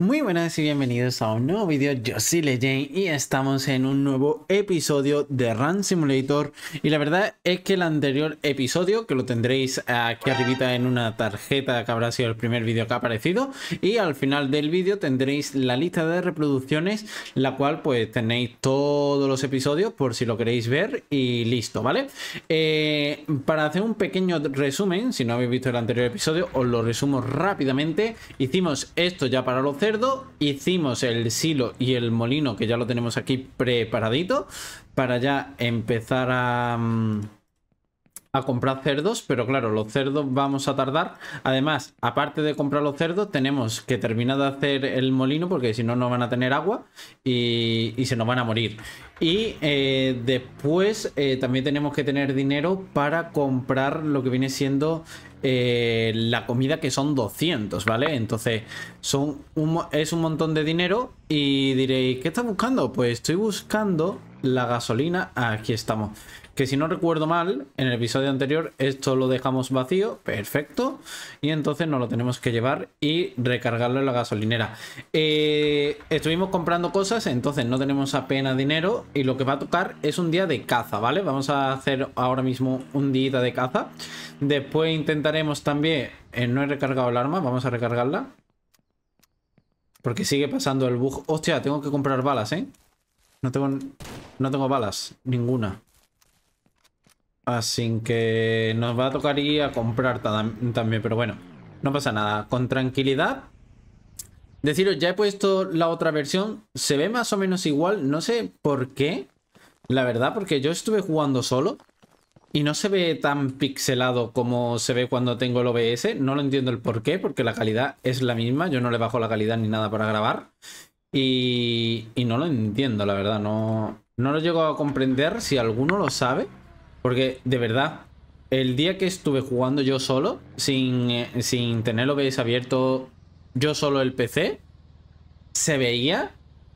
Muy buenas y bienvenidos a un nuevo vídeo, yo soy Legend y estamos en un nuevo episodio de Run Simulator y la verdad es que el anterior episodio, que lo tendréis aquí arribita en una tarjeta que habrá sido el primer vídeo que ha aparecido y al final del vídeo tendréis la lista de reproducciones, la cual pues tenéis todos los episodios por si lo queréis ver y listo, ¿vale? Eh, para hacer un pequeño resumen, si no habéis visto el anterior episodio, os lo resumo rápidamente, hicimos esto ya para los cerdo, hicimos el silo y el molino, que ya lo tenemos aquí preparadito, para ya empezar a... Mm, a comprar cerdos, pero claro, los cerdos vamos a tardar. Además, aparte de comprar los cerdos, tenemos que terminar de hacer el molino porque si no, no van a tener agua y, se nos van a morir. Y eh, después eh, también tenemos que tener dinero para comprar lo que viene siendo eh, la comida, que son 200, ¿vale? Entonces, son un, es un montón de dinero y diréis, ¿qué estás buscando? Pues estoy buscando la gasolina. aquí estamos. Que si no recuerdo mal, en el episodio anterior esto lo dejamos vacío, perfecto. Y entonces nos lo tenemos que llevar y recargarlo en la gasolinera. Eh, estuvimos comprando cosas, entonces no tenemos apenas dinero. Y lo que va a tocar es un día de caza, ¿vale? Vamos a hacer ahora mismo un día de caza. Después intentaremos también... Eh, no he recargado el arma, vamos a recargarla. Porque sigue pasando el bug. Hostia, tengo que comprar balas, ¿eh? No tengo, no tengo balas. Ninguna. Así ah, que nos va a tocar ir a comprar también, pero bueno, no pasa nada. Con tranquilidad. Deciros, ya he puesto la otra versión. Se ve más o menos igual, no sé por qué. La verdad, porque yo estuve jugando solo y no se ve tan pixelado como se ve cuando tengo el OBS. No lo entiendo el por qué, porque la calidad es la misma. Yo no le bajo la calidad ni nada para grabar. Y, y no lo entiendo, la verdad. No, no lo llego a comprender. Si alguno lo sabe, porque, de verdad, el día que estuve jugando yo solo, sin, tenerlo eh, sin abierto, yo solo el PC, se veía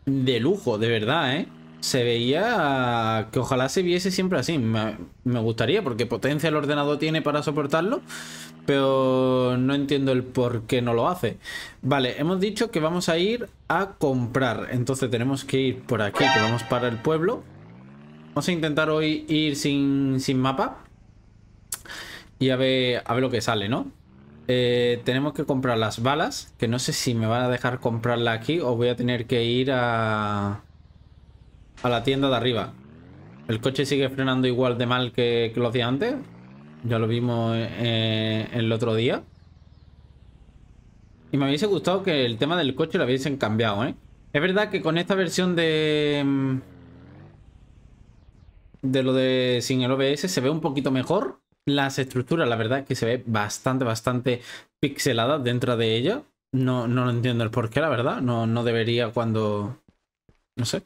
de lujo, de verdad, ¿eh? Se veía que ojalá se viese siempre así. Me, me gustaría, porque potencia el ordenador tiene para soportarlo, pero no entiendo el por qué no lo hace. Vale, hemos dicho que vamos a ir a comprar. Entonces tenemos que ir por aquí, que vamos para el pueblo. Vamos a intentar hoy ir sin, mapa. Y a ver, ver lo que sale, ¿no? Eh, tenemos que comprar las balas, que no sé si me van a dejar comprarla aquí o voy a tener que ir a, a la tienda de arriba. El coche sigue frenando igual de mal que, que los días antes. Ya lo vimos eh, el otro día. Y me hubiese gustado que el tema del coche lo hubiesen cambiado, ¿eh? Es verdad que con esta versión de... Mm, de lo de sin el OBS se ve un poquito mejor. Las estructuras, la verdad, es que se ve bastante, bastante pixelada dentro de ella. No, no lo entiendo el porqué, la verdad. No, no debería cuando... No sé.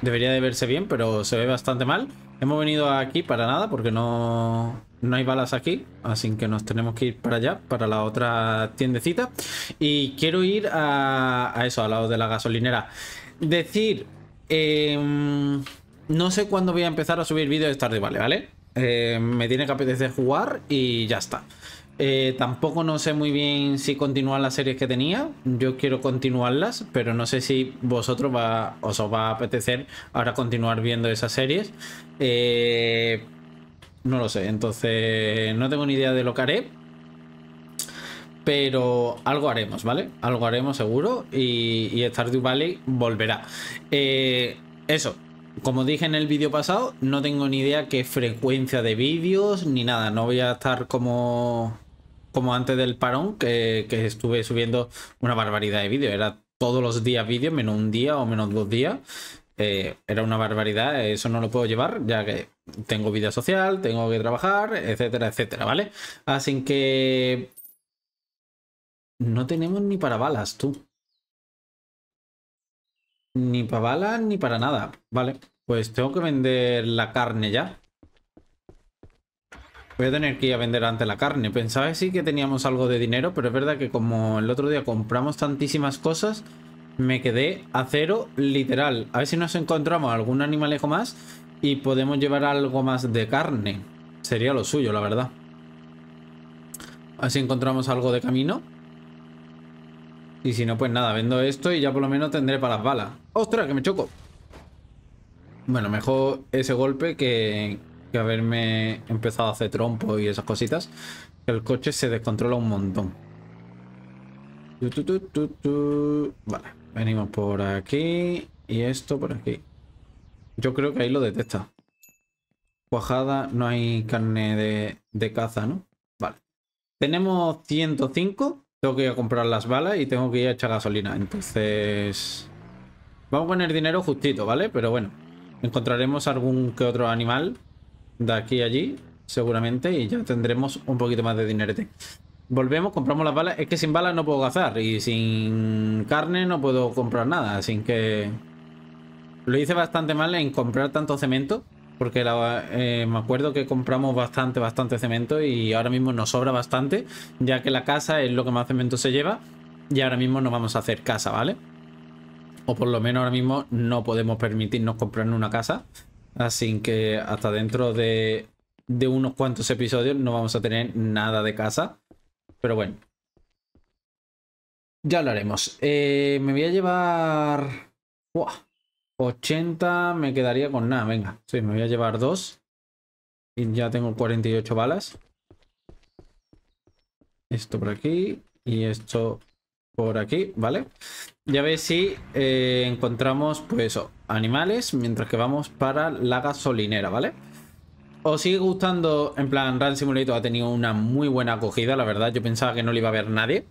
Debería de verse bien, pero se ve bastante mal. Hemos venido aquí para nada porque no, no hay balas aquí, así que nos tenemos que ir para allá, para la otra tiendecita. Y quiero ir a, a eso, al lado de la gasolinera. Decir... Em, no sé cuándo voy a empezar a subir vídeos de Stardew Valley, ¿vale? Eh, me tiene que apetecer jugar y ya está. Eh, tampoco no sé muy bien si continuar las series que tenía. Yo quiero continuarlas, pero no sé si vosotros os, va a apetecer ahora continuar viendo esas series. Eh, no lo sé, entonces no tengo ni idea de lo que haré. Pero algo haremos, ¿vale? Algo haremos seguro y, y Stardew Valley volverá. eso, como dije en el vídeo pasado, no tengo ni idea qué frecuencia de vídeos ni nada. No voy a estar como, como antes del parón, que, estuve subiendo una barbaridad de vídeos. Era todos los días vídeos, menos un día o menos dos días. Eh, era una barbaridad, eso no lo puedo llevar, ya que tengo vida social, tengo que trabajar, etcétera, etcétera, ¿vale? Así que... No tenemos ni para balas, tú. Ni para balas ni para nada. Vale, pues tengo que vender la carne ya. Voy a tener que ir a vender antes la carne. Pensaba que sí que teníamos algo de dinero, pero es verdad que como el otro día compramos tantísimas cosas, me quedé a cero literal. A ver si nos encontramos algún animalejo más y podemos llevar algo más de carne. Sería lo suyo, la verdad. Así encontramos algo de camino. Y si no, pues nada, vendo esto y ya por lo menos tendré para las balas. ¡Ostras, que me choco! Bueno, mejor ese golpe que, haberme empezado a hacer trompo y esas cositas. el coche se descontrola un montón. Vale, venimos por aquí y esto por aquí. Yo creo que ahí lo detecta. Cuajada, no hay carne de, de caza, ¿no? Vale. Tenemos 105. Tengo que ir a comprar las balas y tengo que ir a echar gasolina. Entonces... Vamos a poner dinero justito, ¿vale? Pero bueno, encontraremos algún que otro animal de aquí a allí, seguramente, y ya tendremos un poquito más de dinerete. Volvemos, compramos las balas. Es que sin balas no puedo cazar y sin carne no puedo comprar nada, así que... Lo hice bastante mal en comprar tanto cemento porque eh, me acuerdo que compramos bastante, bastante cemento y ahora mismo nos sobra bastante, ya que la casa es lo que más cemento se lleva y ahora mismo no vamos a hacer casa, ¿vale? O por lo menos ahora mismo no podemos permitirnos comprar una casa. Así que hasta dentro de, unos cuantos episodios no vamos a tener nada de casa. Pero bueno. Ya lo haremos. Eh, me voy a llevar... ¡Buah! 80, me quedaría con nada, venga. Sí, me voy a llevar dos. Y ya tengo 48 balas. Esto por aquí y esto por aquí, ¿vale? Ya veis si eh, encontramos, pues, eso, animales mientras que vamos para la gasolinera, ¿vale? Os sigue gustando, en plan, Run Simulator ha tenido una muy buena acogida, la verdad. Yo pensaba que no le iba a ver nadie.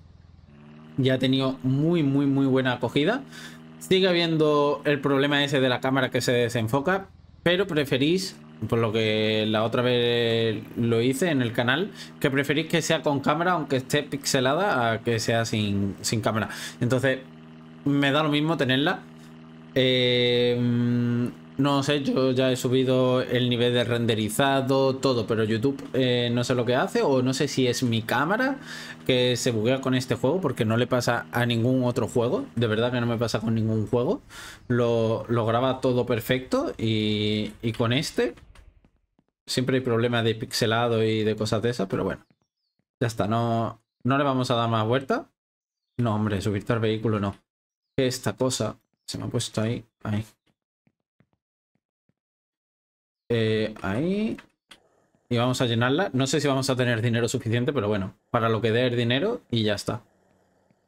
Ya ha tenido muy, muy, muy buena acogida. Sigue habiendo el problema ese de la cámara que se desenfoca, pero preferís, por lo que la otra vez lo hice en el canal, que preferís que sea con cámara, aunque esté pixelada, a que sea sin, sin cámara. Entonces, me da lo mismo tenerla. Eh, no sé, yo ya he subido el nivel de renderizado, todo, pero YouTube eh, no sé lo que hace o no sé si es mi cámara que se buguea con este juego porque no le pasa a ningún otro juego, de verdad que no me pasa con ningún juego, lo, graba todo perfecto y, y con este siempre hay problemas de pixelado y de cosas de esas, pero bueno, ya está, no, no le vamos a dar más vuelta. No, hombre, subirte al vehículo no. Esta cosa se me ha puesto ahí, ahí. Eh, ahí. Y vamos a llenarla. No sé si vamos a tener dinero suficiente, pero bueno. Para lo que dé el dinero y ya está.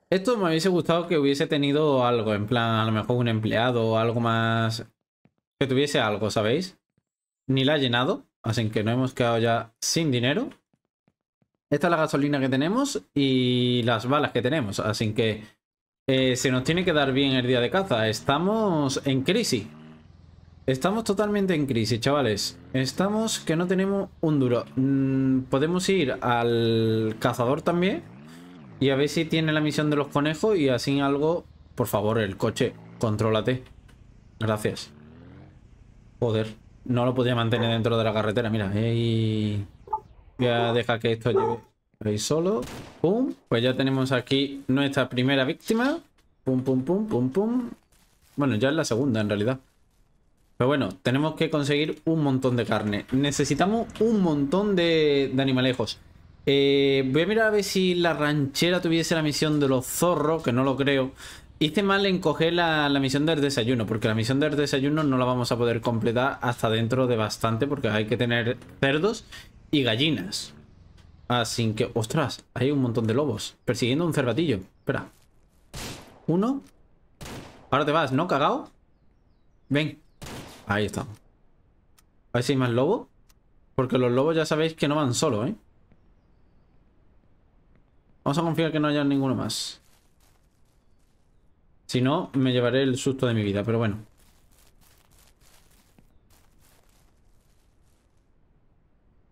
Esto me hubiese gustado que hubiese tenido algo. En plan, a lo mejor un empleado o algo más... Que tuviese algo, ¿sabéis? Ni la ha llenado. Así que no hemos quedado ya sin dinero. Esta es la gasolina que tenemos y las balas que tenemos. Así que eh, se nos tiene que dar bien el día de caza. Estamos en crisis. Estamos totalmente en crisis, chavales. Estamos que no tenemos un duro. Mm, podemos ir al cazador también y a ver si tiene la misión de los conejos y así algo... Por favor, el coche, contrólate. Gracias. Joder, no lo podía mantener dentro de la carretera, mira. Voy a dejar que esto lleve ahí solo. Pum. Pues ya tenemos aquí nuestra primera víctima. Pum, pum, pum, pum, pum. Bueno, ya es la segunda en realidad. Pero bueno, tenemos que conseguir un montón de carne. Necesitamos un montón de, animalejos. Eh, voy a mirar a ver si la ranchera tuviese la misión de los zorros, que no lo creo. Hice mal en coger la, la, misión del desayuno, porque la misión del desayuno no la vamos a poder completar hasta dentro de bastante, porque hay que tener cerdos y gallinas. Así que, ostras, hay un montón de lobos persiguiendo un cervatillo. Espera. Uno. Ahora te vas, ¿no? Cagao. Ven. Ahí estamos. A ir más lobos. Porque los lobos ya sabéis que no van solos, ¿eh? Vamos a confiar que no haya ninguno más. Si no, me llevaré el susto de mi vida, pero bueno.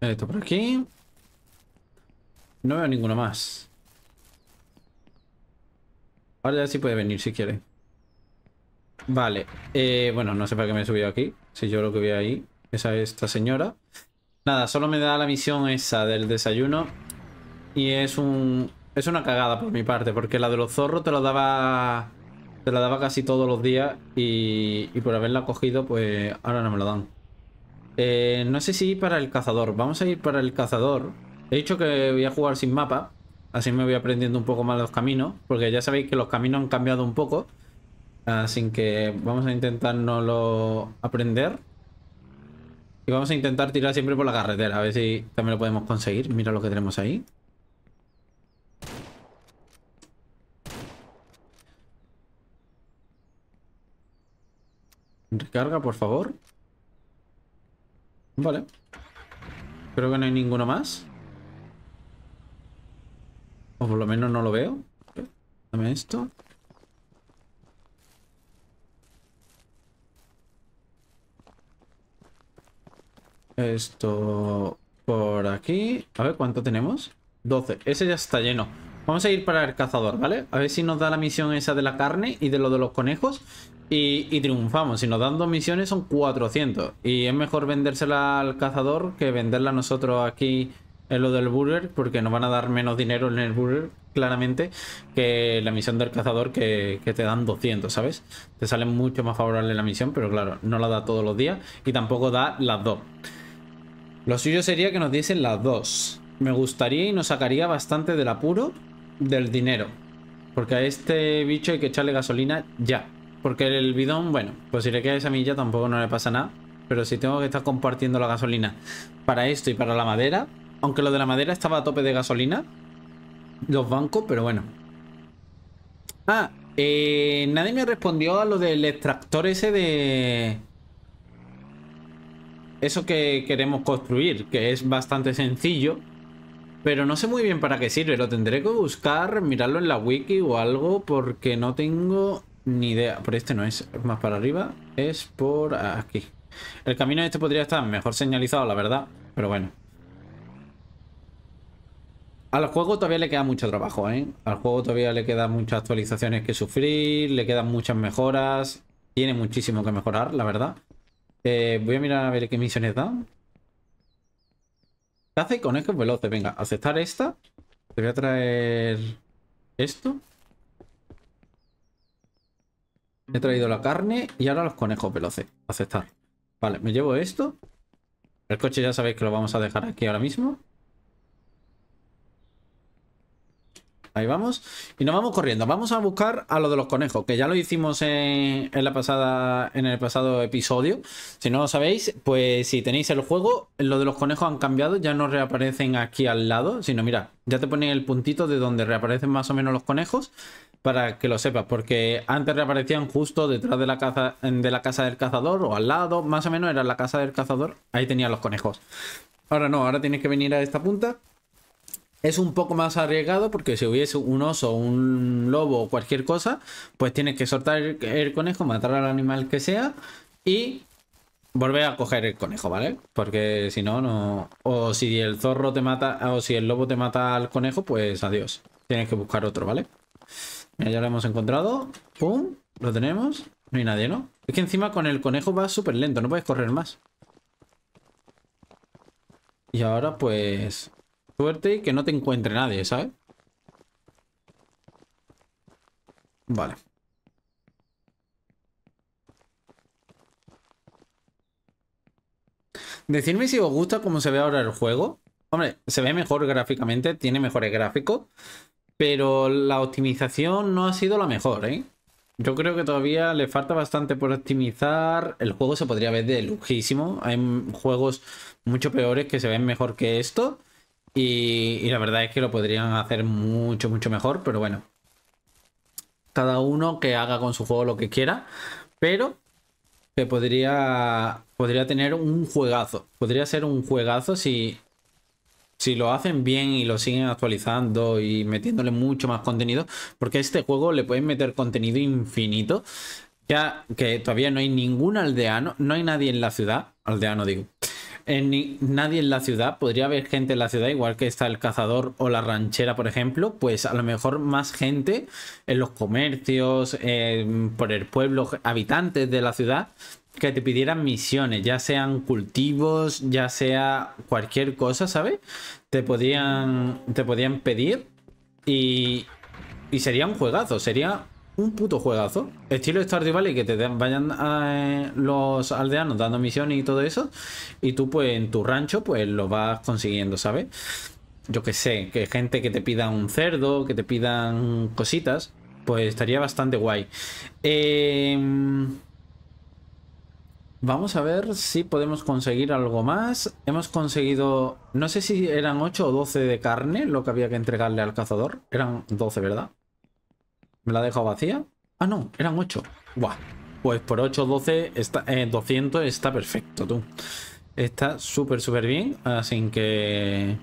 Esto por aquí. No veo ninguno más. Ahora ya sí puede venir si quiere. Vale. Eh, bueno, no sé para qué me he subido aquí. Si yo lo que vi ahí. Esa es esta señora. Nada, solo me da la misión esa del desayuno. Y es un... Es una cagada por mi parte. Porque la de los zorros te la daba... Te la daba casi todos los días. Y, y por haberla cogido, pues ahora no me la dan. Eh, no sé si ir para el cazador. Vamos a ir para el cazador. He dicho que voy a jugar sin mapa. Así me voy aprendiendo un poco más los caminos. Porque ya sabéis que los caminos han cambiado un poco. Así ah, que vamos a intentar no lo aprender. Y vamos a intentar tirar siempre por la carretera, a ver si también lo podemos conseguir. Mira lo que tenemos ahí. Recarga, por favor. Vale. Creo que no hay ninguno más. O por lo menos no lo veo. Dame esto. Esto por aquí. A ver, ¿cuánto tenemos? 12. Ese ya está lleno. Vamos a ir para el cazador, ¿vale? A ver si nos da la misión esa de la carne y de lo de los conejos. Y, triunfamos. Si nos dan dos misiones son 400. Y es mejor vendérsela al cazador que venderla nosotros aquí en lo del burger. Porque nos van a dar menos dinero en el burger, claramente, que la misión del cazador que, que te dan 200, ¿sabes? Te sale mucho más favorable la misión, pero claro, no la da todos los días. Y tampoco da las dos. Lo suyo sería que nos diesen las dos. Me gustaría y nos sacaría bastante del apuro del dinero. Porque a este bicho hay que echarle gasolina ya. Porque el bidón, bueno, pues si le queda esa milla tampoco no le pasa nada. Pero si tengo que estar compartiendo la gasolina para esto y para la madera, aunque lo de la madera estaba a tope de gasolina, los bancos, pero bueno. Ah, eh, nadie me respondió a lo del extractor ese de eso que queremos construir, que es bastante sencillo, pero no sé muy bien para qué sirve. Lo tendré que buscar, mirarlo en la wiki o algo, porque no tengo ni idea. por este no es más para arriba, es por aquí. El camino este podría estar mejor señalizado, la verdad, pero bueno. Al juego todavía le queda mucho trabajo, ¿eh? Al juego todavía le quedan muchas actualizaciones que sufrir, le quedan muchas mejoras. Tiene muchísimo que mejorar, la verdad. Eh, voy a mirar a ver qué misiones dan. ¿Qué hace conejos veloces? Venga, aceptar esta. Te voy a traer esto. He traído la carne y ahora los conejos veloces. Aceptar. Vale, me llevo esto. El coche ya sabéis que lo vamos a dejar aquí ahora mismo. Ahí vamos. Y nos vamos corriendo. Vamos a buscar a lo de los conejos, que ya lo hicimos en, la pasada, en el pasado episodio. Si no lo sabéis, pues si tenéis el juego, lo de los conejos han cambiado. Ya no reaparecen aquí al lado, sino mira, ya te ponen el puntito de donde reaparecen más o menos los conejos. Para que lo sepas, porque antes reaparecían justo detrás de la, casa, de la casa del cazador o al lado, más o menos era la casa del cazador, ahí tenían los conejos. Ahora no, ahora tienes que venir a esta punta es un poco más arriesgado porque si hubiese un oso, un lobo o cualquier cosa, pues tienes que soltar el, conejo, matar al animal que sea y volver a coger el conejo, ¿vale? Porque si no, no. O si el zorro te mata, o si el lobo te mata al conejo, pues adiós. Tienes que buscar otro, ¿vale? ya lo hemos encontrado. ¡Pum! Lo tenemos. No hay nadie, ¿no? Es que encima con el conejo va súper lento, no puedes correr más. Y ahora, pues. Suerte y que no te encuentre nadie, ¿sabes? Vale. Decidme si os gusta cómo se ve ahora el juego. Hombre, se ve mejor gráficamente, tiene mejores gráficos, pero la optimización no ha sido la mejor, ¿eh? Yo creo que todavía le falta bastante por optimizar. El juego se podría ver de lujísimo. Hay juegos mucho peores que se ven mejor que esto. Y, la verdad es que lo podrían hacer mucho, mucho mejor, pero bueno. Cada uno que haga con su juego lo que quiera, pero que podría, podría tener un juegazo. Podría ser un juegazo si, si lo hacen bien y lo siguen actualizando y metiéndole mucho más contenido, porque a este juego le pueden meter contenido infinito. Ya que todavía no hay ningún aldeano, no hay nadie en la ciudad, aldeano digo, en nadie en la ciudad, podría haber gente en la ciudad, igual que está el cazador o la ranchera, por ejemplo, pues a lo mejor más gente en los comercios, por el pueblo, habitantes de la ciudad, que te pidieran misiones, ya sean cultivos, ya sea cualquier cosa, ¿sabes? Te podían, te podían pedir y, y sería un juegazo, sería un puto juegazo. Estilo Stardew Valley, que te vayan eh, los aldeanos dando misiones y todo eso. Y tú, pues, en tu rancho, pues, lo vas consiguiendo, ¿sabes? Yo que sé, que gente que te pida un cerdo, que te pidan cositas, pues estaría bastante guay. Em, vamos a ver si podemos conseguir algo más. Hemos conseguido, no sé si eran 8 o 12 de carne lo que había que entregarle al cazador. Eran 12, ¿verdad? ¿Me la ha dejado vacía? Ah, no, eran 8. Buah. Pues por 8, 12, está, 200 eh, está perfecto, tú. Está súper, súper bien. Así que...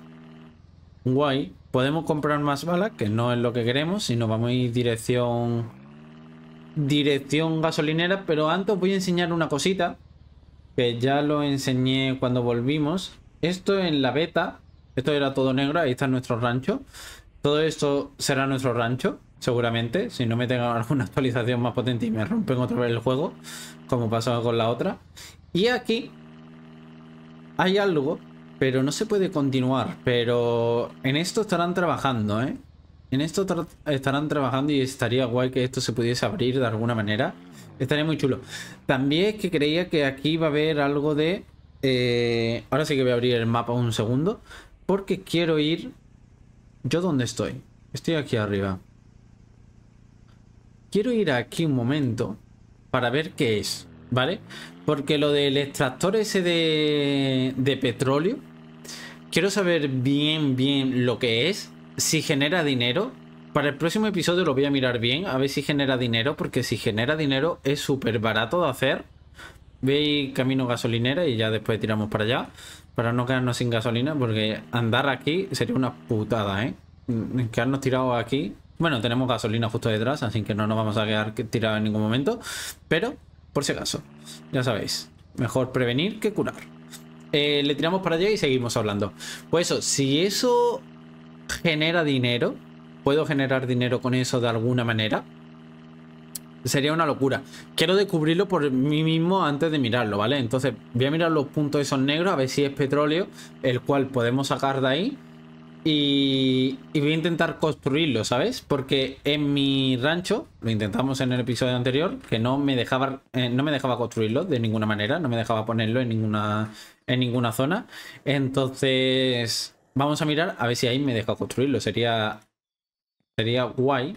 Guay. Podemos comprar más balas, que no es lo que queremos, sino vamos a ir dirección... Dirección gasolinera, pero antes voy a enseñar una cosita que ya lo enseñé cuando volvimos. Esto en la beta, esto era todo negro, ahí está nuestro rancho. Todo esto será nuestro rancho seguramente, si no me tengan alguna actualización más potente y me rompen otra vez el juego, como pasaba con la otra. Y aquí hay algo, pero no se puede continuar, pero en esto estarán trabajando, ¿eh? En esto estarán trabajando y estaría guay que esto se pudiese abrir de alguna manera. Estaría muy chulo. También es que creía que aquí va a haber algo de... Eh, ahora sí que voy a abrir el mapa un segundo. Porque quiero ir... ¿Yo dónde estoy? Estoy aquí arriba. Quiero ir aquí un momento para ver qué es, ¿vale? Porque lo del extractor ese de, petróleo, quiero saber bien, bien lo que es, si genera dinero. Para el próximo episodio lo voy a mirar bien, a ver si genera dinero, porque si genera dinero es súper barato de hacer. Veis camino gasolinera y ya después tiramos para allá. Para no quedarnos sin gasolina, porque andar aquí sería una putada, ¿eh? Quedarnos tirados aquí bueno, tenemos gasolina justo detrás, así que no nos vamos a quedar tirados en ningún momento. Pero, por si acaso, ya sabéis, mejor prevenir que curar. Eh, le tiramos para allá y seguimos hablando. Pues eso, si eso genera dinero, puedo generar dinero con eso de alguna manera, sería una locura. Quiero descubrirlo por mí mismo antes de mirarlo, ¿vale? Entonces voy a mirar los puntos esos negros, a ver si es petróleo, el cual podemos sacar de ahí. Y, voy a intentar construirlo, ¿sabes? Porque en mi rancho, lo intentamos en el episodio anterior, que no me dejaba, eh, no me dejaba construirlo de ninguna manera, no me dejaba ponerlo en ninguna, en ninguna zona. Entonces, vamos a mirar a ver si ahí me deja construirlo. Sería, sería guay.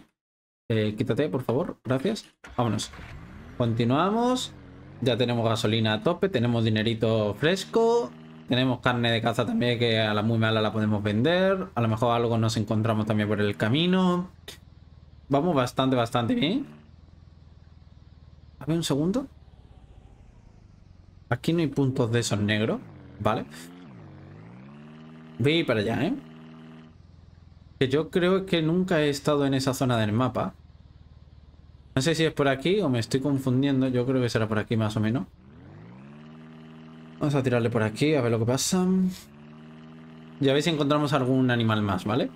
Eh, quítate, por favor, gracias. Vámonos. Continuamos. Ya tenemos gasolina a tope, tenemos dinerito fresco. Tenemos carne de caza también que a la muy mala la podemos vender. A lo mejor algo nos encontramos también por el camino. Vamos bastante, bastante bien. A ver un segundo. Aquí no hay puntos de esos negros, ¿vale? Voy para allá, ¿eh? Que yo creo que nunca he estado en esa zona del mapa. No sé si es por aquí o me estoy confundiendo. Yo creo que será por aquí más o menos. Vamos a tirarle por aquí, a ver lo que pasa. Ya veis si encontramos algún animal más, ¿vale?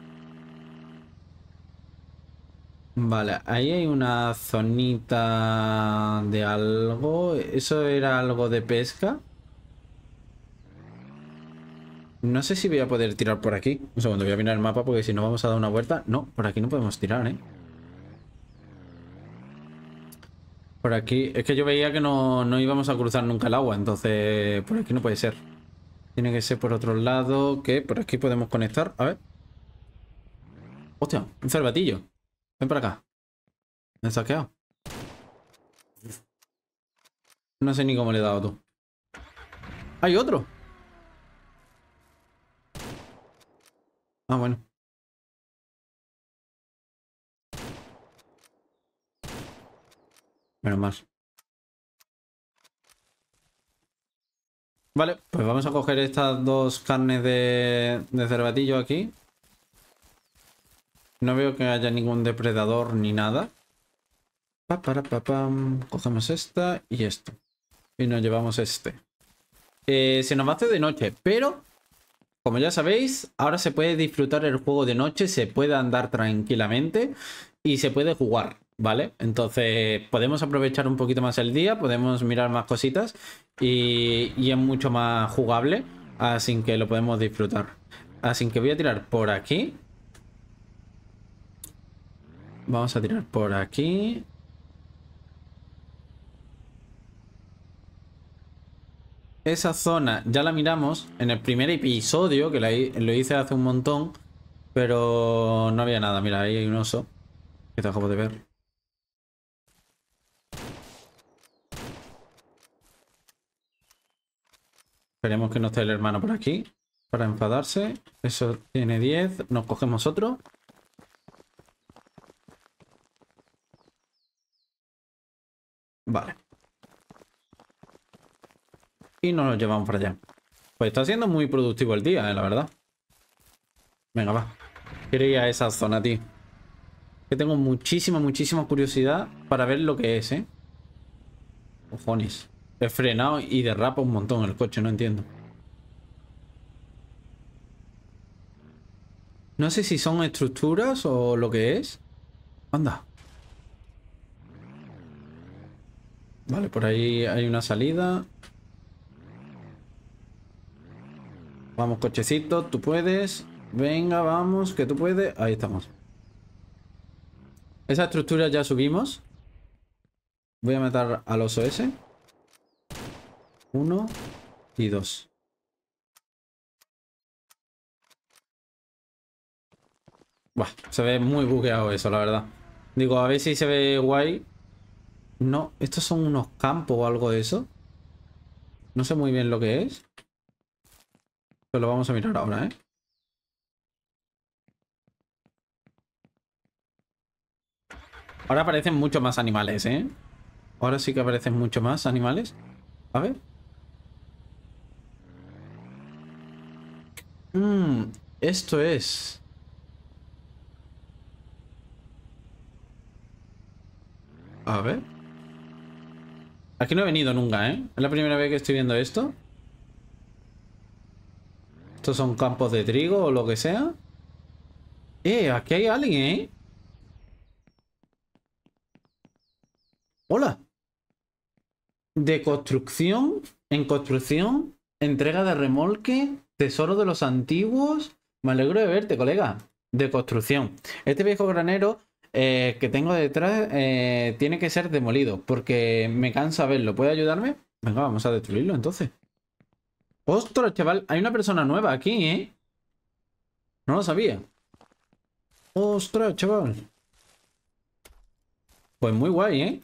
Vale, ahí hay una zonita de algo. ¿Eso era algo de pesca? No sé si voy a poder tirar por aquí. Un segundo, voy a mirar el mapa porque si no vamos a dar una vuelta. No, por aquí no podemos tirar, ¿eh? Por aquí, es que yo veía que no, íbamos a cruzar nunca el agua, entonces por aquí no puede ser. Tiene que ser por otro lado, que por aquí podemos conectar, a ver. Hostia, un cervatillo. Ven para acá. Me he saqueado. No sé ni cómo le he dado tú. Hay otro. Ah, bueno. Menos más. Vale, pues vamos a coger estas dos carnes de, cerbatillo cervatillo aquí. No veo que haya ningún depredador ni nada. pa, Cogemos esta y esto. Y nos llevamos este. Eh, se nos va de noche, pero como ya sabéis, ahora se puede disfrutar el juego de noche, se puede andar tranquilamente y se puede jugar. ¿vale? Entonces podemos aprovechar un poquito más el día, podemos mirar más cositas y, es mucho más jugable, así que lo podemos disfrutar. Así que voy a tirar por aquí. Vamos a tirar por aquí. Esa zona ya la miramos en el primer episodio, que lo hice hace un montón, pero no había nada. Mira, ahí hay un oso que te acabo de ver. Esperemos que no esté el hermano por aquí para enfadarse. Eso tiene 10. Nos cogemos otro. Vale. Y nos lo llevamos para allá. Pues está siendo muy productivo el día, eh, la verdad. Venga, va. Quiero ir a esa zona, tío. Que tengo muchísima, muchísima curiosidad para ver lo que es, ¿eh? Cojones. He frenado y derrapa un montón el coche, no entiendo. No sé si son estructuras o lo que es. Anda. Vale, por ahí hay una salida. Vamos, cochecito, tú puedes. Venga, vamos, que tú puedes. Ahí estamos. Esa estructura ya subimos. Voy a matar al oso ese. Uno... y dos. Buah, se ve muy bugueado eso, la verdad. Digo, a ver si se ve guay. No, estos son unos campos o algo de eso. No sé muy bien lo que es. Pero lo vamos a mirar ahora, ¿eh? Ahora aparecen mucho más animales, ¿eh? Ahora sí que aparecen mucho más animales. A ver. Mmm, esto es... A ver. Aquí no he venido nunca, ¿eh? Es la primera vez que estoy viendo esto. Estos son campos de trigo o lo que sea. Eh, aquí hay alguien, ¿eh? Hola. De construcción en construcción. Entrega de remolque, tesoro de los antiguos. Me alegro de verte, colega. De construcción. Este viejo granero eh, que tengo detrás eh, tiene que ser demolido porque me cansa verlo. ¿Puede ayudarme? Venga, vamos a destruirlo entonces. ¡Ostras, chaval! Hay una persona nueva aquí, ¿eh? No lo sabía. ¡Ostras, chaval! Pues muy guay, ¿eh?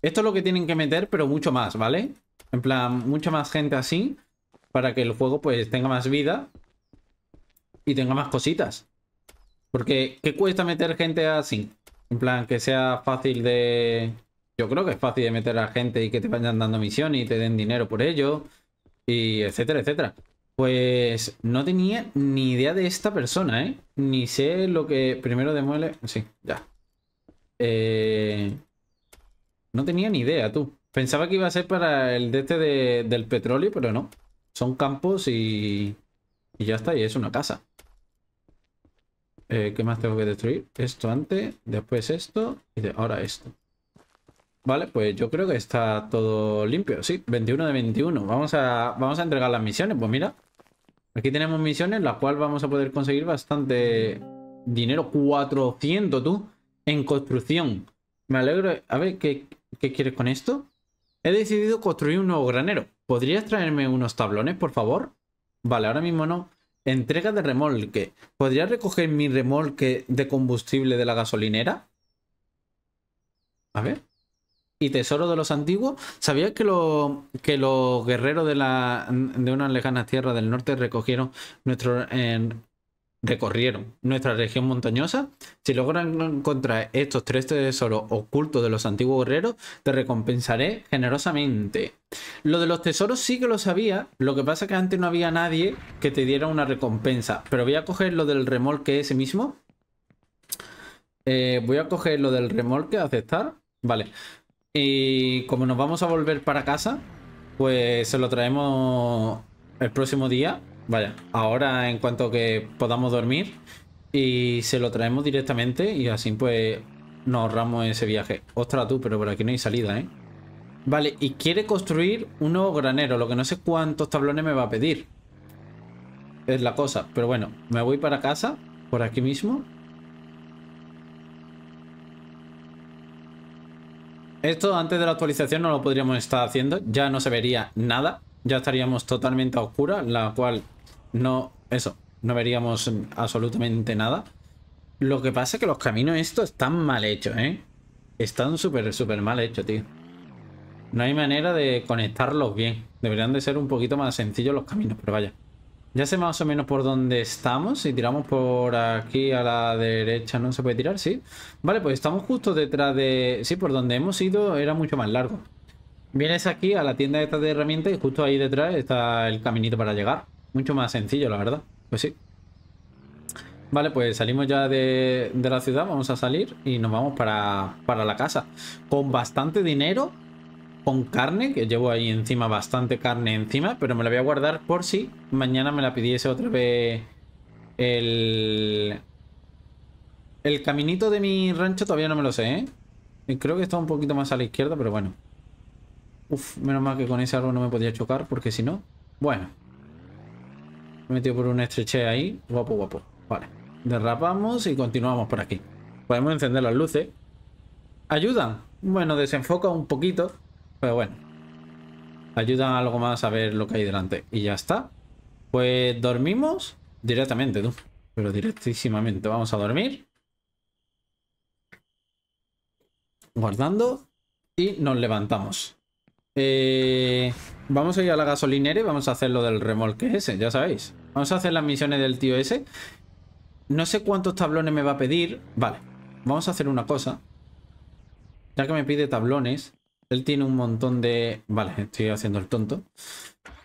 Esto es lo que tienen que meter, pero mucho más, ¿vale? En plan, mucha más gente así para que el juego pues tenga más vida y tenga más cositas. Porque, ¿qué cuesta meter gente así? En plan, que sea fácil de... Yo creo que es fácil de meter a gente y que te vayan dando misiones y te den dinero por ello, y etcétera, etcétera. Pues no tenía ni idea de esta persona, ¿eh? Ni sé lo que primero demuele... Sí, ya. Eh, no tenía ni idea, tú. Pensaba que iba a ser para el de de, del petróleo, pero no. Son campos y, y ya está, y es una casa. Eh, ¿Qué más tengo que destruir? Esto antes, después esto y de ahora esto. Vale, pues yo creo que está todo limpio. Sí, 21 de 21. Vamos a, vamos a entregar las misiones. Pues mira, aquí tenemos misiones, las cuales vamos a poder conseguir bastante dinero. 400, tú, en construcción. Me alegro. A ver, qué quieres con esto? He decidido construir un nuevo granero. ¿Podrías traerme unos tablones, por favor? Vale, ahora mismo no. Entrega de remolque. ¿Podrías recoger mi remolque de combustible de la gasolinera? A ver. ¿Y tesoro de los antiguos? ¿Sabías que, lo, que los guerreros de, la, de una lejana tierra del norte recogieron nuestro recorrieron nuestra región montañosa, si logran encontrar estos tres tesoros ocultos de los antiguos guerreros, te recompensaré generosamente. Lo de los tesoros sí que lo sabía, lo que pasa es que antes no había nadie que te diera una recompensa, pero voy a coger lo del remolque ese mismo. Eh, voy a coger lo del remolque, aceptar, vale. Y como nos vamos a volver para casa, pues se lo traemos el próximo día Vaya, ahora en cuanto que podamos dormir y se lo traemos directamente y así pues nos ahorramos ese viaje. Ostras tú, pero por aquí no hay salida, ¿eh? Vale, y quiere construir un nuevo granero, lo que no sé cuántos tablones me va a pedir. Es la cosa, pero bueno, me voy para casa, por aquí mismo. Esto antes de la actualización no lo podríamos estar haciendo, ya no se vería nada, ya estaríamos totalmente a oscura, la cual no, eso, no veríamos absolutamente nada. Lo que pasa es que los caminos estos están mal hechos, ¿eh? Están súper, súper mal hechos, tío. No hay manera de conectarlos bien. Deberían de ser un poquito más sencillos los caminos, pero vaya. Ya sé más o menos por dónde estamos. Si tiramos por aquí a la derecha, ¿no se puede tirar? Sí. Vale, pues estamos justo detrás de... Sí, por donde hemos ido era mucho más largo. Vienes aquí a la tienda esta de herramientas y justo ahí detrás está el caminito para llegar. Mucho más sencillo, la verdad. Pues sí. Vale, pues salimos ya de, la ciudad, vamos a salir y nos vamos para, la casa. Con bastante dinero, con carne, que llevo ahí encima bastante carne encima, pero me la voy a guardar por si mañana me la pidiese otra vez el... El caminito de mi rancho todavía no me lo sé, ¿eh? Creo que está un poquito más a la izquierda, pero bueno. Uf, menos mal que con ese árbol no me podía chocar, porque si no... Bueno, metido por un estreche ahí. Guapo, guapo. Vale. Derrapamos y continuamos por aquí. Podemos encender las luces. ayuda Bueno, desenfoca un poquito. Pero bueno. Ayudan algo más a ver lo que hay delante. Y ya está. Pues dormimos directamente, tú. Pero directísimamente. Vamos a dormir. Guardando. Y nos levantamos. Eh... Vamos a ir a la gasolinera y vamos a hacer lo del remolque ese, ya sabéis. Vamos a hacer las misiones del tío ese. No sé cuántos tablones me va a pedir. Vale, vamos a hacer una cosa. Ya que me pide tablones, él tiene un montón de... Vale, estoy haciendo el tonto.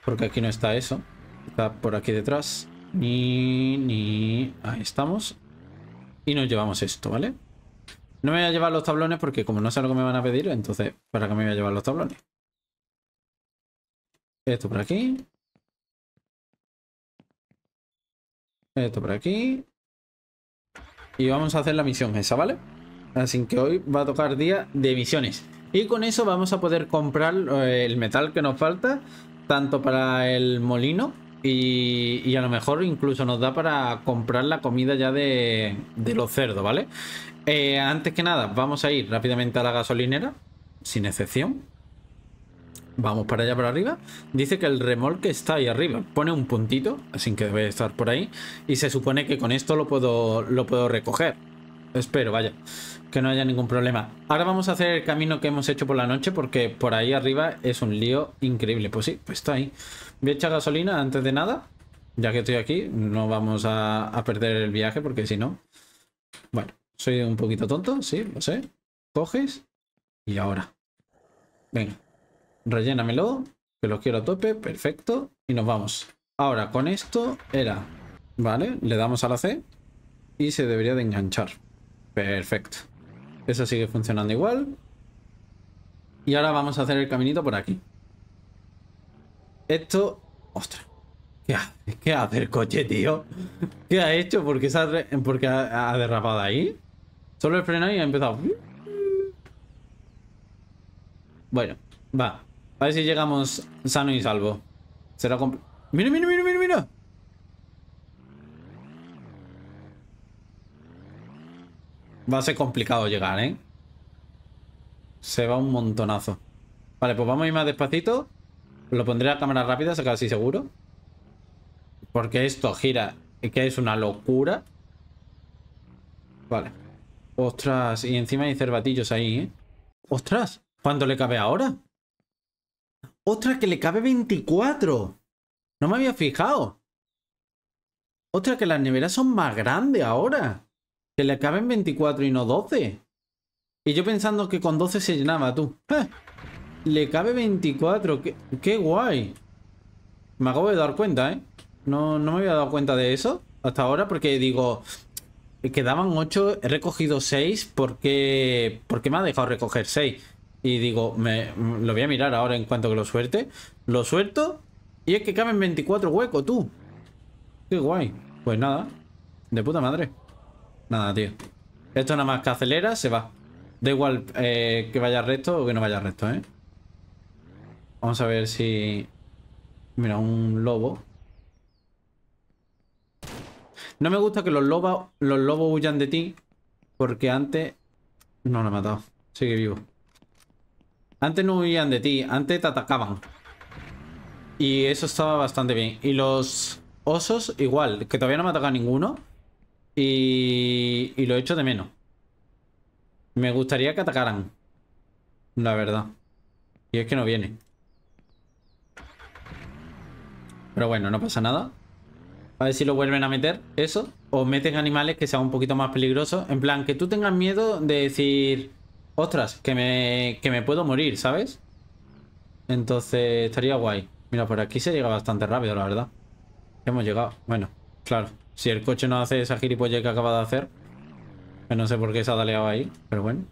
Porque aquí no está eso. Está por aquí detrás. Ni, ni... Ahí estamos. Y nos llevamos esto, ¿vale? No me voy a llevar los tablones porque como no sé lo que me van a pedir, entonces, ¿para qué me voy a llevar los tablones? Esto por aquí. Esto por aquí. Y vamos a hacer la misión esa, ¿vale? Así que hoy va a tocar día de misiones. Y con eso vamos a poder comprar eh, el metal que nos falta, tanto para el molino y, a lo mejor incluso nos da para comprar la comida ya de, los cerdos, ¿vale? Eh, antes que nada, vamos a ir rápidamente a la gasolinera, sin excepción. Vamos para allá, para arriba. Dice que el remolque está ahí arriba. Pone un puntito, así que debe estar por ahí. Y se supone que con esto lo puedo, lo puedo recoger. Espero, vaya, que no haya ningún problema. Ahora vamos a hacer el camino que hemos hecho por la noche porque por ahí arriba es un lío increíble. Pues sí, pues está ahí. Voy a echar gasolina antes de nada. Ya que estoy aquí, no vamos a, a perder el viaje porque si no... Bueno, soy un poquito tonto, sí, lo sé. Coges y ahora. Venga, Rellénamelo, que lo quiero a tope, perfecto. Y nos vamos. Ahora, con esto era, ¿vale? Le damos a la C y se debería de enganchar. Perfecto. Eso sigue funcionando igual. Y ahora vamos a hacer el caminito por aquí. Esto... ¡Ostras! ¿Qué hace? ¿Qué hace el coche, tío? ¿Qué ha hecho? ¿Por qué, ha, porque derrapado ahí? Solo el freno y ha empezado... Bueno, va. A ver si llegamos sano y salvo. Será ¡Mira, mira, mira, mira, mira! Va a ser complicado llegar, ¿eh? Se va un montonazo. Vale, pues vamos a ir más despacito. Lo pondré a cámara rápida, se así seguro. Porque esto gira, que es una locura. Vale. Ostras, y encima hay cervatillos ahí, ¿eh? Ostras, ¿cuánto le cabe ahora? Ostras, que le cabe 24. No me había fijado. Otra que las neveras son más grandes ahora. Que le caben 24 y no 12. Y yo pensando que con 12 se llenaba, tú. Le cabe 24. ¡Qué, guay! Me acabo de dar cuenta, ¿eh? No, no me había dado cuenta de eso hasta ahora porque digo... Quedaban 8, he recogido 6 porque... Porque me ha dejado recoger 6. Y digo, lo voy a mirar ahora en cuanto que lo suelte. Lo suelto y es que caben 24 huecos, tú. Qué guay. Pues nada, de puta madre. Nada, tío. Esto nada más que acelera, se va. Da igual eh, que vaya recto o que no vaya recto, ¿eh? Vamos a ver si... Mira, un lobo. No me gusta que los lobos, los lobos huyan de ti. Porque antes... No lo he matado. Sigue vivo. Antes no huían de ti, antes te atacaban. Y eso estaba bastante bien. Y los osos, igual, que todavía no me ataca ninguno. Y, y lo hecho de menos. Me gustaría que atacaran. La verdad. Y es que no viene. Pero bueno, no pasa nada. A ver si lo vuelven a meter, eso. O meten animales que sean un poquito más peligrosos. En plan, que tú tengas miedo de decir... Ostras, que me, que me puedo morir, ¿sabes? Entonces estaría guay. Mira, por aquí se llega bastante rápido, la verdad. Hemos llegado. Bueno, claro. Si el coche no hace esa gilipolle que acaba de hacer. Que no sé por qué se ha daleado ahí, pero bueno.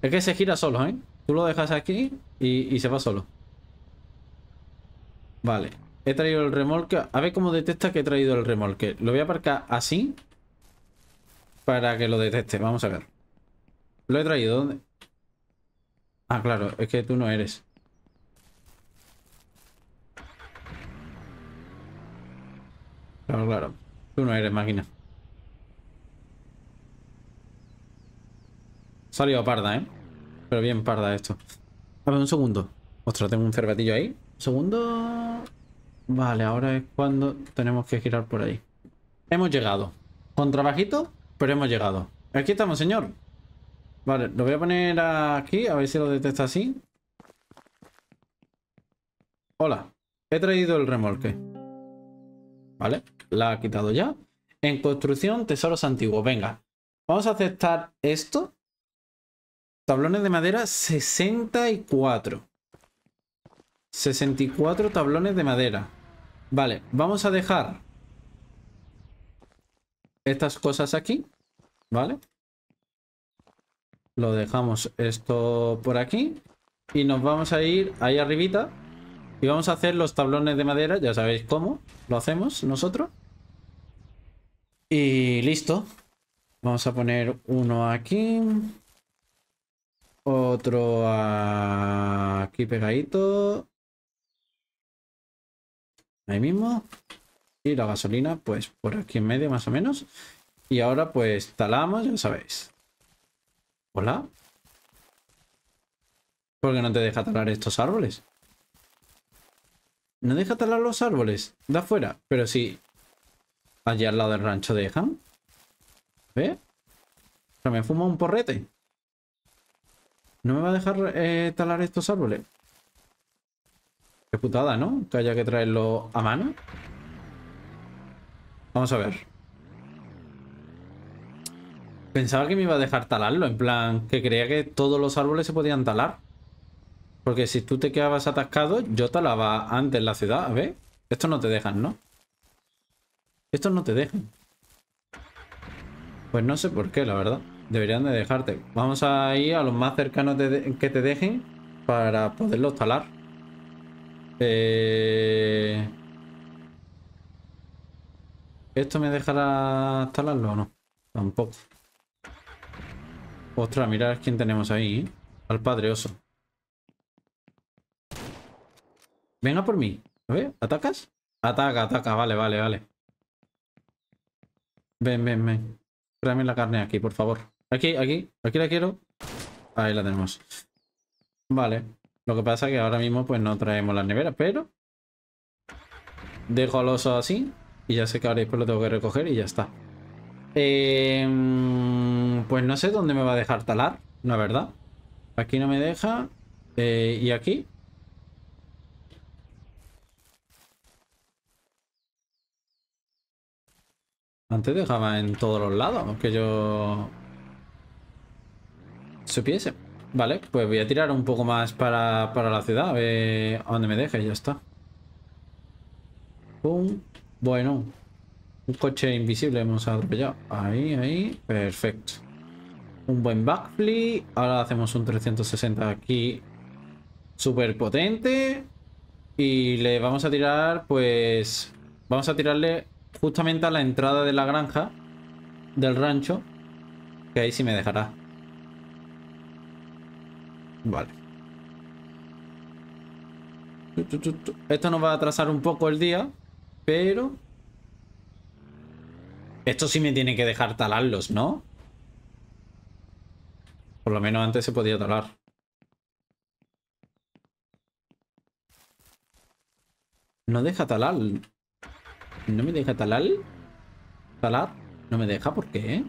Es que se gira solo, ¿eh? Tú lo dejas aquí y se va solo. Vale. He traído el remolque. A ver cómo detecta que he traído el remolque. Lo voy a aparcar así. Para que lo detecte. Vamos a ver. Lo he traído, ¿dónde? Ah, claro, es que tú no eres. Claro, claro. Tú no eres máquina. salió parda, ¿eh? Pero bien parda esto. A ver, un segundo. Ostras, tengo un cervatillo ahí. segundo. Vale, ahora es cuando tenemos que girar por ahí. Hemos llegado. Con trabajito, pero hemos llegado. Aquí estamos, señor. Vale, lo voy a poner aquí, a ver si lo detecta así. Hola, he traído el remolque. Vale, la ha quitado ya. En construcción, tesoros antiguos. Venga, vamos a aceptar esto. Tablones de madera 64. 64 tablones de madera. Vale, vamos a dejar estas cosas aquí. ¿Vale? Lo dejamos esto por aquí. Y nos vamos a ir ahí arribita. Y vamos a hacer los tablones de madera. Ya sabéis cómo lo hacemos nosotros. Y listo. Vamos a poner uno aquí. Otro aquí pegadito. Ahí mismo. Y la gasolina, pues por aquí en medio más o menos. Y ahora pues talamos, ya sabéis. Hola. ¿Por qué no te deja talar estos árboles? ¿No deja talar los árboles? Da fuera. Pero si allí al lado del rancho dejan. ¿Ve? Se me fuma un porrete. ¿No me va a dejar eh, talar estos árboles? Qué putada, ¿no? Que haya que traerlo a mano. Vamos a ver. Pensaba que me iba a dejar talarlo, en plan, que creía que todos los árboles se podían talar. Porque si tú te quedabas atascado, yo talaba antes la ciudad, a ver. Estos no te dejan, ¿no? Esto no te dejan. Pues no sé por qué, la verdad. Deberían de dejarte. Vamos a ir a los más cercanos que te dejen para poderlos talar. Eh, ¿Esto me dejará talarlo o no? Tampoco. Ostras, mirad quién tenemos ahí, ¿eh? Al padre oso. Venga por mí. A ¿atacas? Ataca, ataca. Vale, vale, vale. Ven, ven, ven. Tráeme la carne aquí, por favor. Aquí, aquí. Aquí la quiero. Ahí la tenemos. Vale. Lo que pasa es que ahora mismo pues no traemos la nevera pero... Dejo al oso así. Y ya sé que ahora después lo tengo que recoger y ya está. Eh pues no sé dónde me va a dejar talar, la verdad. Aquí no me deja. Eh, ¿Y aquí? Antes dejaba en todos los lados, Aunque yo supiese. Vale, pues voy a tirar un poco más para, para la ciudad, a ver a dónde me deje, ya está. Bueno, un coche invisible hemos atropellado. Ahí, ahí, perfecto un buen backflip. Ahora hacemos un 360 aquí súper potente. Y le vamos a tirar, pues... Vamos a tirarle justamente a la entrada de la granja, del rancho. Que ahí sí me dejará. Vale. Esto nos va a atrasar un poco el día, pero... Esto sí me tiene que dejar talarlos, ¿no? Por lo menos antes se podía talar. No deja talar. No me deja talar. Talar. No me deja, ¿por qué?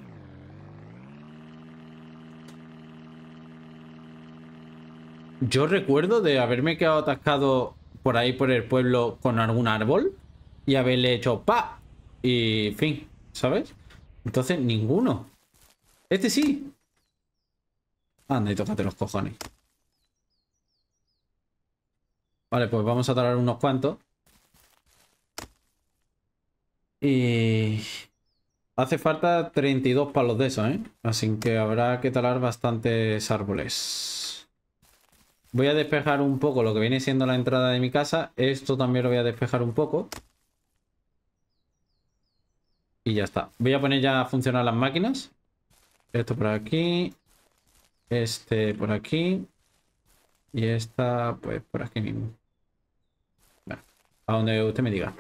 Yo recuerdo de haberme quedado atascado por ahí por el pueblo con algún árbol y haberle hecho pa y fin, ¿sabes? Entonces ninguno. Este sí. Anda y tócate los cojones. Vale, pues vamos a talar unos cuantos. Y... Hace falta 32 palos de eso, ¿eh? Así que habrá que talar bastantes árboles. Voy a despejar un poco lo que viene siendo la entrada de mi casa. Esto también lo voy a despejar un poco. Y ya está. Voy a poner ya a funcionar las máquinas. Esto por aquí. Este por aquí. Y esta, pues, por aquí mismo. Bueno, a donde usted me diga.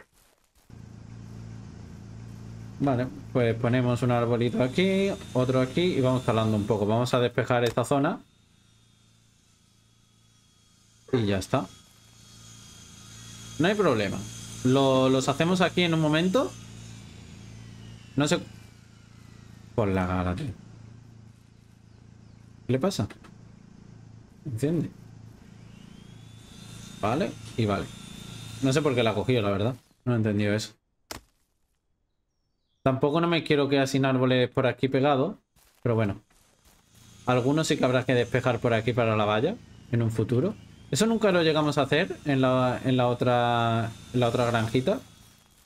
Vale, pues ponemos un arbolito aquí, otro aquí y vamos talando un poco. Vamos a despejar esta zona. Y ya está. No hay problema. Lo, los hacemos aquí en un momento. No sé... Por la gala, tío. ¿Qué le pasa? ¿Enciende? Vale y vale. No sé por qué la cogió, la verdad. No he entendido eso. Tampoco no me quiero quedar sin árboles por aquí pegados. Pero bueno. Algunos sí que habrá que despejar por aquí para la valla. En un futuro. Eso nunca lo llegamos a hacer en la, en la otra. En la otra granjita.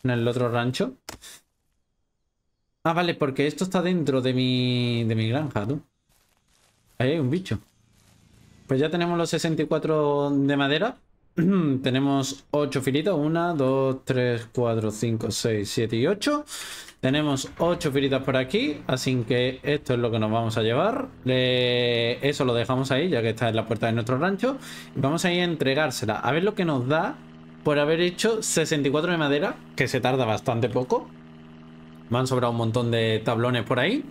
En el otro rancho. Ah, vale, porque esto está dentro de mi. de mi granja, tú un bicho. Pues ya tenemos los 64 de madera. tenemos 8 filitas. 1, 2, 3, 4, 5, 6, 7 y 8. Tenemos 8 filitas por aquí. Así que esto es lo que nos vamos a llevar. eso lo dejamos ahí, ya que está en la puerta de nuestro rancho. vamos a ir a entregársela. A ver lo que nos da por haber hecho 64 de madera, que se tarda bastante poco. Me han sobrado un montón de tablones por ahí.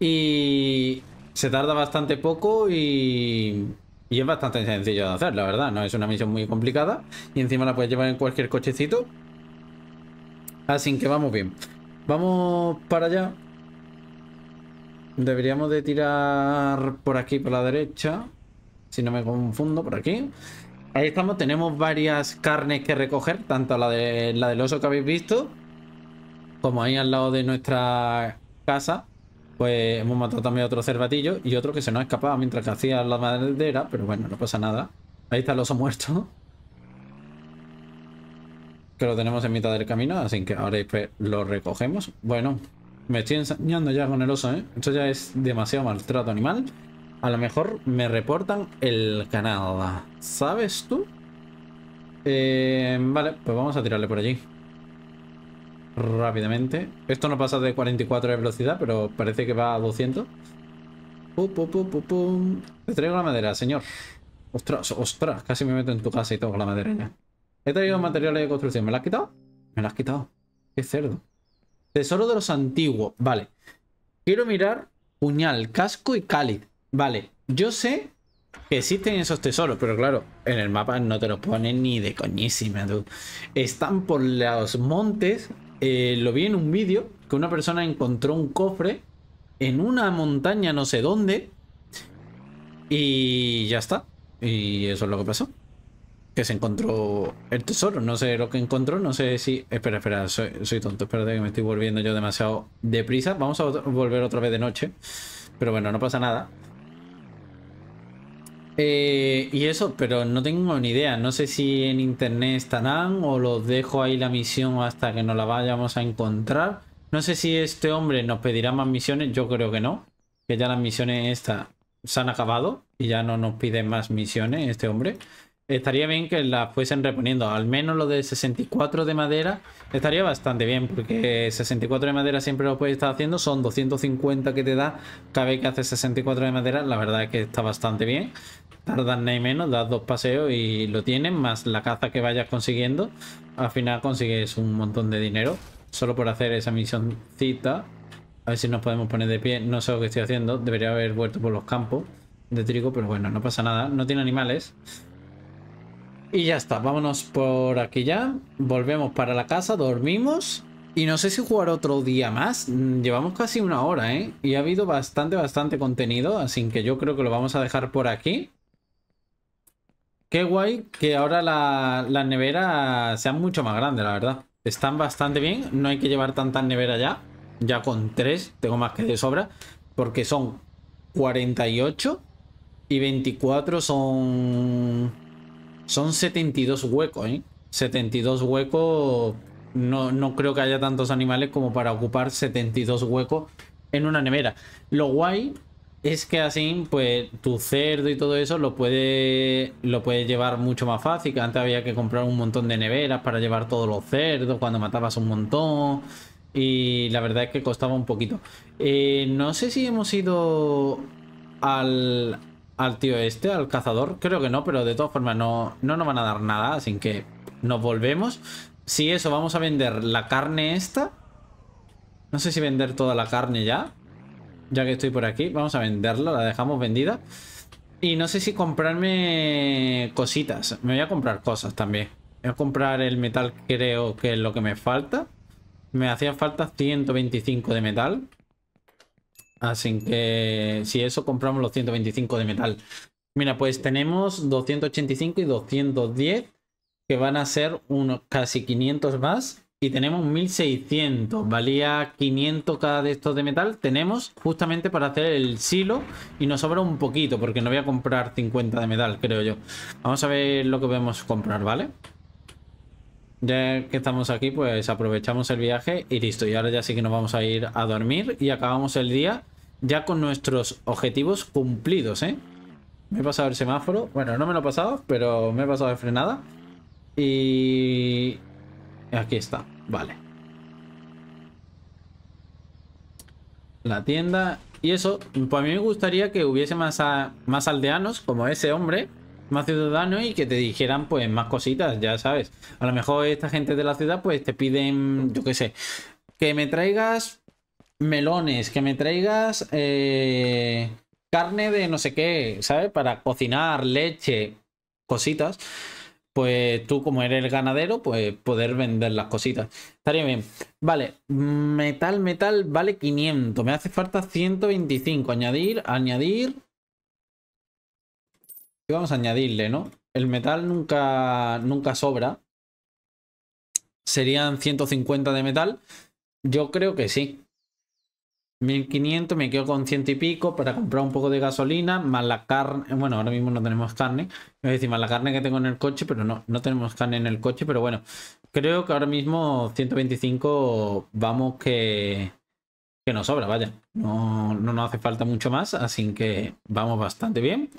Y se tarda bastante poco y, y es bastante sencillo de hacer, la verdad. No es una misión muy complicada. Y encima la puedes llevar en cualquier cochecito. Así que vamos bien. Vamos para allá. Deberíamos de tirar por aquí, por la derecha. Si no me confundo, por aquí. Ahí estamos. Tenemos varias carnes que recoger. Tanto la, de, la del oso que habéis visto. Como ahí al lado de nuestra casa. Pues hemos matado también a otro cervatillo y otro que se nos escapaba mientras que hacía la madera, pero bueno, no pasa nada. Ahí está el oso muerto. Que lo tenemos en mitad del camino, así que ahora lo recogemos. Bueno, me estoy ensañando ya con el oso, ¿eh? Esto ya es demasiado maltrato animal. A lo mejor me reportan el canal. ¿Sabes tú? Eh, vale, pues vamos a tirarle por allí rápidamente. Esto no pasa de 44 de velocidad, pero parece que va a 200. Te traigo la madera, señor. Ostras, ostras, casi me meto en tu casa y tengo la madera ya. He traído mm. materiales de construcción. ¿Me las has quitado? Me las has quitado. Qué cerdo. Tesoro de los antiguos. Vale. Quiero mirar puñal, casco y cáliz. Vale. Yo sé que existen esos tesoros, pero claro, en el mapa no te lo ponen ni de coñísima, Están por los montes eh, lo vi en un vídeo que una persona encontró un cofre en una montaña no sé dónde y ya está. Y eso es lo que pasó. Que se encontró el tesoro. No sé lo que encontró. No sé si. Espera, espera, soy, soy tonto. Espérate que me estoy volviendo yo demasiado deprisa. Vamos a volver otra vez de noche. Pero bueno, no pasa nada. Eh, y eso, pero no tengo ni idea. No sé si en internet estarán o los dejo ahí la misión hasta que nos la vayamos a encontrar. No sé si este hombre nos pedirá más misiones. Yo creo que no. Que ya las misiones estas se han acabado y ya no nos piden más misiones este hombre. Estaría bien que las fuesen reponiendo. Al menos lo de 64 de madera estaría bastante bien. Porque 64 de madera siempre lo puedes estar haciendo. Son 250 que te da cada vez que haces 64 de madera. La verdad es que está bastante bien tardas ni menos, das dos paseos y lo tienes, más la caza que vayas consiguiendo. Al final consigues un montón de dinero solo por hacer esa misióncita. A ver si nos podemos poner de pie. No sé lo que estoy haciendo. Debería haber vuelto por los campos de trigo, pero bueno, no pasa nada. No tiene animales. Y ya está. Vámonos por aquí ya. Volvemos para la casa, dormimos. Y no sé si jugar otro día más. Llevamos casi una hora, ¿eh? Y ha habido bastante, bastante contenido. Así que yo creo que lo vamos a dejar por aquí. Qué guay que ahora las la neveras sean mucho más grandes, la verdad. Están bastante bien, no hay que llevar tantas neveras ya. Ya con tres, tengo más que de sobra, porque son 48 y 24 son... Son 72 huecos, ¿eh? 72 huecos... No, no creo que haya tantos animales como para ocupar 72 huecos en una nevera. Lo guay es que así, pues, tu cerdo y todo eso lo puede, lo llevar mucho más fácil. Que antes había que comprar un montón de neveras para llevar todos los cerdos, cuando matabas un montón. Y la verdad es que costaba un poquito. Eh, no sé si hemos ido al, tío este, al cazador. Creo que no, pero de todas formas no, no nos van a dar nada, así que nos volvemos. Si eso, vamos a vender la carne esta. No sé si vender toda la carne ya. Ya que estoy por aquí, vamos a venderla, la dejamos vendida. Y no sé si comprarme cositas. Me voy a comprar cosas también. Voy a comprar el metal, creo que es lo que me falta. Me hacía falta 125 de metal. Así que si eso compramos los 125 de metal. Mira, pues tenemos 285 y 210 que van a ser unos casi 500 más y tenemos 1600, valía 500 cada de estos de metal, tenemos justamente para hacer el silo y nos sobra un poquito porque no voy a comprar 50 de metal, creo yo. Vamos a ver lo que podemos comprar, ¿vale? Ya que estamos aquí, pues aprovechamos el viaje y listo. Y ahora ya sí que nos vamos a ir a dormir y acabamos el día ya con nuestros objetivos cumplidos, ¿eh? Me he pasado el semáforo. Bueno, no me lo he pasado, pero me he pasado de frenada. Y Aquí está, vale. La tienda. Y eso, pues a mí me gustaría que hubiese más, más aldeanos como ese hombre, más ciudadanos y que te dijeran pues más cositas, ya sabes. A lo mejor esta gente de la ciudad pues te piden, yo qué sé, que me traigas melones, que me traigas eh, carne de no sé qué, ¿sabes? Para cocinar, leche, cositas pues tú como eres el ganadero, pues poder vender las cositas. Estaría bien. Vale, metal, metal vale 500. Me hace falta 125. Añadir, añadir. Y vamos a añadirle, ¿no? El metal nunca, nunca sobra. Serían 150 de metal. Yo creo que sí. 1500, me quedo con ciento y pico para comprar un poco de gasolina, más la carne, bueno, ahora mismo no tenemos carne, es decir, más la carne que tengo en el coche, pero no, no tenemos carne en el coche, pero bueno, creo que ahora mismo 125 vamos que, que nos sobra, vaya, no, no nos hace falta mucho más, así que vamos bastante bien.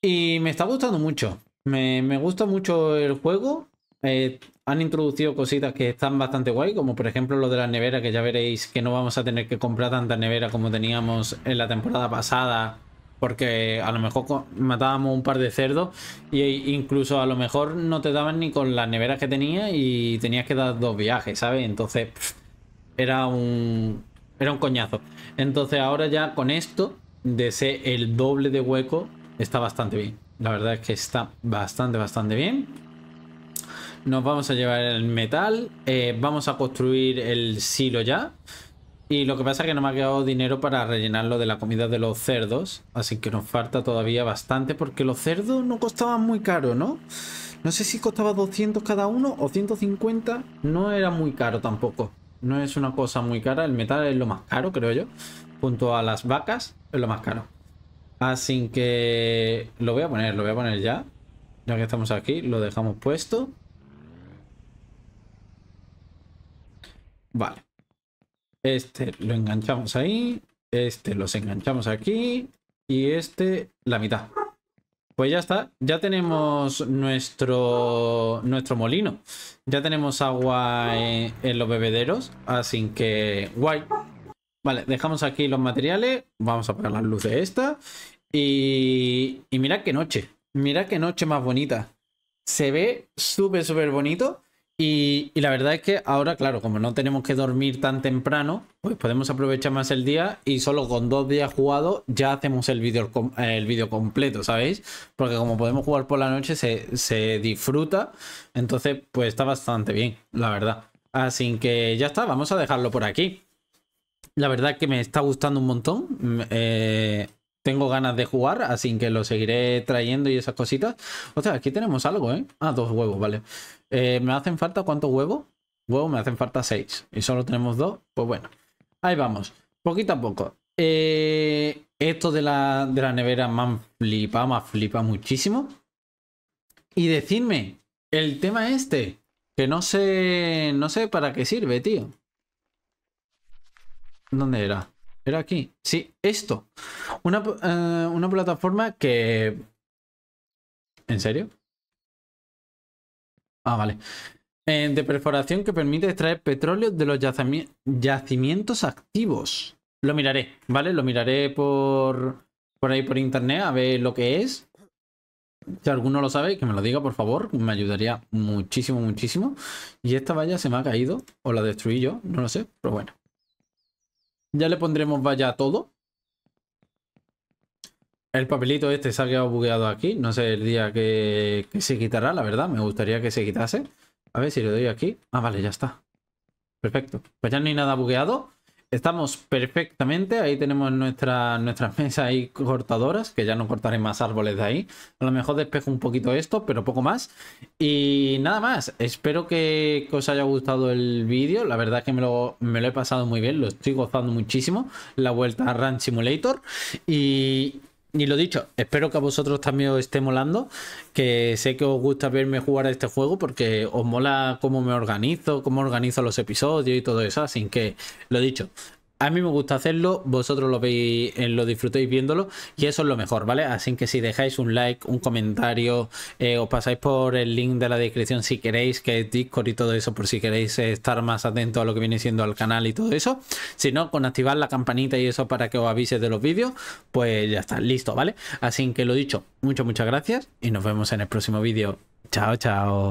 Y me está gustando mucho, me, me gusta mucho el juego, eh, han introducido cositas que están bastante guay, como por ejemplo lo de las neveras, que ya veréis que no vamos a tener que comprar tanta nevera como teníamos en la temporada pasada, porque a lo mejor matábamos un par de cerdos e incluso a lo mejor no te daban ni con las neveras que tenías y tenías que dar dos viajes, ¿sabes? Entonces era un era un coñazo. Entonces ahora ya con esto de ser el doble de hueco está bastante bien. La verdad es que está bastante bastante bien. Nos vamos a llevar el metal. Eh, vamos a construir el silo ya. Y lo que pasa es que no me ha quedado dinero para rellenarlo de la comida de los cerdos. Así que nos falta todavía bastante porque los cerdos no costaban muy caro, ¿no? No sé si costaba 200 cada uno o 150. No era muy caro tampoco. No es una cosa muy cara. El metal es lo más caro, creo yo. Junto a las vacas es lo más caro. Así que lo voy a poner, lo voy a poner ya. Ya que estamos aquí, lo dejamos puesto. Vale. Este lo enganchamos ahí. Este los enganchamos aquí. Y este la mitad. Pues ya está. Ya tenemos nuestro, nuestro molino. Ya tenemos agua en, los bebederos. Así que guay. Vale, dejamos aquí los materiales. Vamos a apagar luz de esta. Y, y mira qué noche. Mira qué noche más bonita. Se ve súper, súper bonito. Y, la verdad es que ahora, claro, como no tenemos que dormir tan temprano, pues podemos aprovechar más el día y solo con dos días jugados ya hacemos el vídeo el video completo, ¿sabéis? Porque como podemos jugar por la noche se, se disfruta, entonces pues está bastante bien, la verdad. Así que ya está, vamos a dejarlo por aquí. La verdad es que me está gustando un montón. Mm, eh, tengo ganas de jugar, así ah, que lo seguiré trayendo y esas cositas. O sea, aquí tenemos algo, ¿eh? Ah, dos huevos, vale. Eh, ¿Me hacen falta cuántos huevos? Huevos me hacen falta seis. Y solo tenemos dos. Pues bueno. Ahí vamos. Poquito a poco. Eh, esto de la, de la nevera me flipa flipado, me ha muchísimo. Y decirme, el tema este, que no sé, no sé para qué sirve, tío. ¿Dónde era? aquí. Sí, esto. Una, eh, una plataforma que... ¿En serio? Ah, vale. Eh, de perforación que permite extraer petróleo de los yacimientos activos. Lo miraré, ¿vale? Lo miraré por, por ahí por internet a ver lo que es. Si alguno lo sabe, que me lo diga, por favor. Me ayudaría muchísimo, muchísimo. Y esta valla se me ha caído. O la destruí yo, no lo sé, pero bueno. Ya le pondremos vaya a todo. El papelito este se ha quedado bugueado aquí. No sé el día que, que, se quitará, la verdad. Me gustaría que se quitase. A ver si le doy aquí. Ah, vale, ya está. Perfecto. Pues ya no hay nada bugueado. Estamos perfectamente, ahí tenemos nuestra, nuestras mesas y cortadoras, que ya no cortaré más árboles de ahí. A lo mejor despejo un poquito esto, pero poco más. Y nada más, espero que, os haya gustado el vídeo. La verdad es que me lo, me lo he pasado muy bien, lo estoy gozando muchísimo. La vuelta a Run Simulator. Y, y lo dicho, espero que a vosotros también os esté molando, que sé que os gusta verme jugar a este juego porque os mola cómo me organizo, cómo organizo los episodios y todo eso, así que lo dicho, a mí me gusta hacerlo, vosotros lo veis, eh, lo disfrutéis viéndolo y eso es lo mejor, ¿vale? Así que si dejáis un like, un comentario, eh, os pasáis por el link de la descripción si queréis, que es Discord y todo eso, por si queréis eh, estar más atentos a lo que viene siendo al canal y todo eso. Si no, con activar la campanita y eso para que os avise de los vídeos, pues ya está, listo, ¿vale? Así que lo dicho, muchas, muchas gracias y nos vemos en el próximo vídeo. Chao, chao.